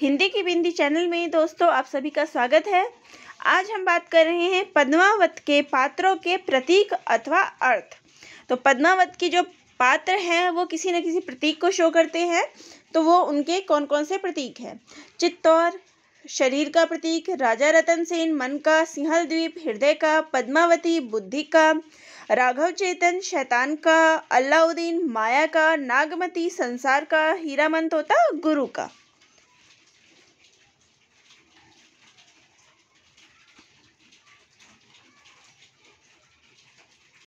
हिंदी की बिंदी चैनल में दोस्तों आप सभी का स्वागत है आज हम बात कर रहे हैं पद्मावत के पात्रों के प्रतीक अथवा अर्थ तो पद्मावत की जो पात्र हैं वो किसी न किसी प्रतीक को शो करते हैं तो वो उनके कौन कौन से प्रतीक हैं चित्तौर शरीर का प्रतीक राजा रतन सेन मन का सिंहल द्वीप हृदय का पद्मावती बुद्धि का राघव चेतन शैतान का अलाउद्दीन माया का नागमती संसार का हीरामन होता गुरु का